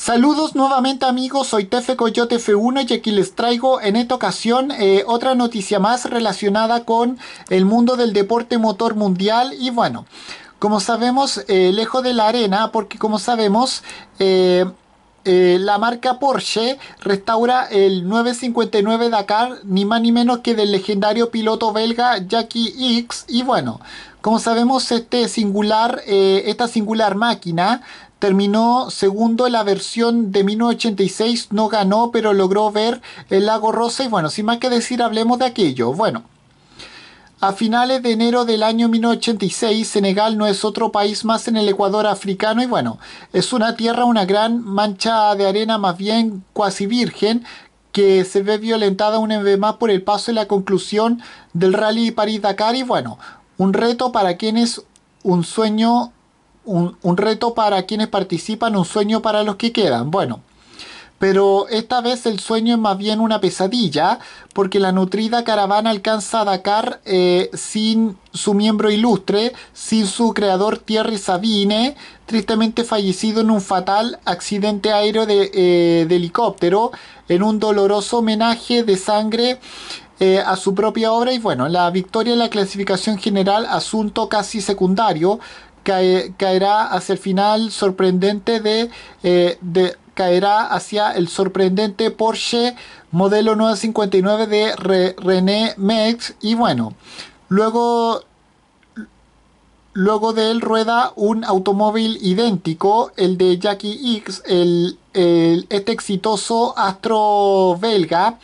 Saludos nuevamente amigos, soy Tefe Coyote F1 y aquí les traigo en esta ocasión eh, otra noticia más relacionada con el mundo del deporte motor mundial y bueno, como sabemos, eh, lejos de la arena, porque como sabemos, eh, eh, la marca Porsche restaura el 959 Dakar, ni más ni menos que del legendario piloto belga Jackie X. Y bueno, como sabemos, este singular, eh, esta singular máquina terminó segundo en la versión de 1986, no ganó, pero logró ver el lago Rosa. Y bueno, sin más que decir, hablemos de aquello. Bueno. A finales de enero del año 1986, Senegal no es otro país más en el Ecuador africano y bueno, es una tierra, una gran mancha de arena más bien cuasi virgen que se ve violentada una vez más por el paso y la conclusión del rally París-Dakar y bueno, un reto para quienes un sueño, un, un reto para quienes participan, un sueño para los que quedan. Bueno, pero esta vez el sueño es más bien una pesadilla, porque la nutrida caravana alcanza a Dakar eh, sin su miembro ilustre, sin su creador Thierry Sabine, tristemente fallecido en un fatal accidente aéreo de, eh, helicóptero, en un doloroso homenaje de sangre eh, a su propia obra y bueno, la victoria en la clasificación general, asunto casi secundario, caerá hacia el final sorprendente de, de caerá hacia el sorprendente Porsche modelo 959 de René Mex y bueno, luego Luego de él rueda un automóvil idéntico, el de Jackie X, el, este exitoso astro belga,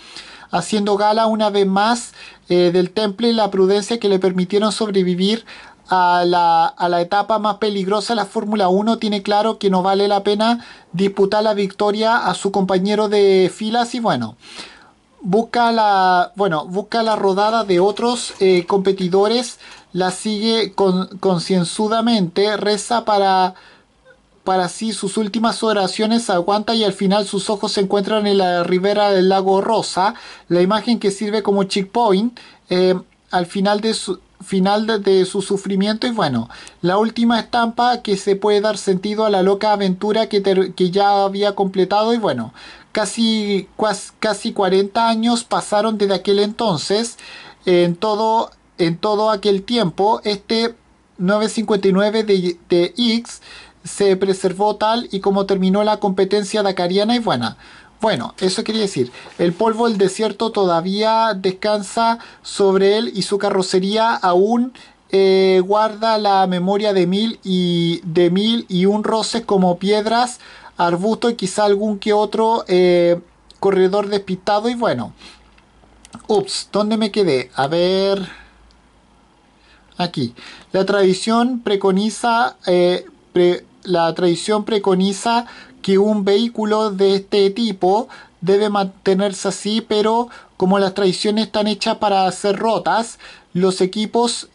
haciendo gala una vez más eh, del temple y la prudencia que le permitieron sobrevivir a la, etapa más peligrosa la Fórmula 1 tiene claro que no vale la pena disputar la victoria a su compañero de filas y bueno, busca la, bueno, busca la rodada de otros eh, competidores, la sigue concienzudamente, reza para, para sí sus últimas oraciones, aguanta y al final sus ojos se encuentran en la ribera del lago Rosa, la imagen que sirve como checkpoint. Eh, al final de su, final de, su sufrimiento y bueno, la última estampa que se puede dar sentido a la loca aventura que, ya había completado y bueno, casi, casi 40 años pasaron desde aquel entonces, en todo, en todo aquel tiempo, este 959 de, de X se preservó tal y como terminó la competencia dacariana y bueno, bueno, eso quería decir. El polvo del desierto todavía descansa sobre él y su carrocería aún eh, guarda la memoria de mil y de mil y un roces como piedras, arbusto y quizá algún que otro eh, corredor despistado y bueno. Ups, ¿dónde me quedé? A ver. Aquí. La tradición preconiza. Eh, la tradición preconiza que un vehículo de este tipo debe mantenerse así, pero como las tradiciones están hechas para ser rotas, los equipos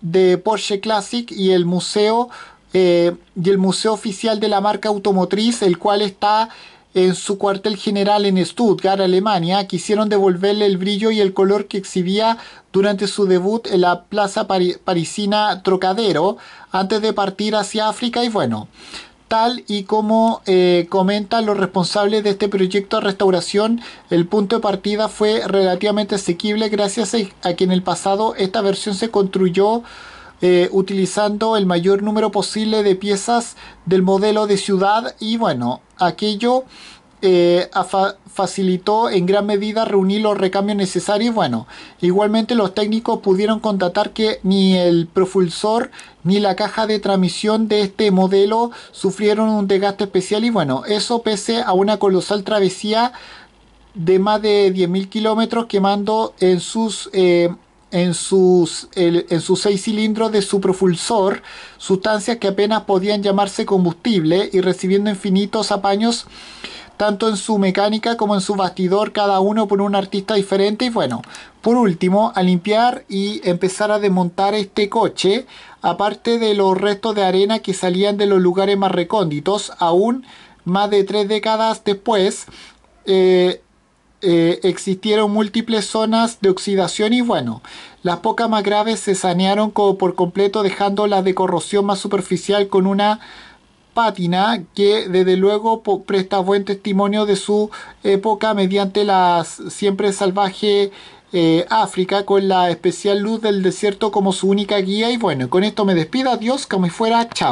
de Porsche Classic y el museo eh, y el museo oficial de la marca automotriz, el cual está en su cuartel general en Stuttgart, Alemania, quisieron devolverle el brillo y el color que exhibía durante su debut en la plaza parisina Trocadero antes de partir hacia África y bueno, y como eh, comentan los responsables de este proyecto de restauración, el punto de partida fue relativamente asequible gracias a que en el pasado esta versión se construyó eh, utilizando el mayor número posible de piezas del modelo de ciudad y bueno, aquello eh, facilitó en gran medida reunir los recambios necesarios. Bueno, igualmente los técnicos pudieron constatar que ni el propulsor ni la caja de transmisión de este modelo sufrieron un desgaste especial y bueno, eso pese a una colosal travesía de más de 10.000 kilómetros quemando en sus... Eh, en sus, en sus seis cilindros de su propulsor sustancias que apenas podían llamarse combustible y recibiendo infinitos apaños tanto en su mecánica como en su bastidor, cada uno por un artista diferente. Y bueno, por último, a limpiar y empezar a desmontar este coche, aparte de los restos de arena que salían de los lugares más recónditos, aún más de tres décadas después. Eh, eh, existieron múltiples zonas de oxidación y bueno, las pocas más graves se sanearon como por completo dejando las de corrosión más superficial con una Pátina, que desde luego presta buen testimonio de su época mediante la siempre salvaje eh, África, con la especial luz del desierto como su única guía. Y bueno, con esto me despido, adiós, como fuera, chao.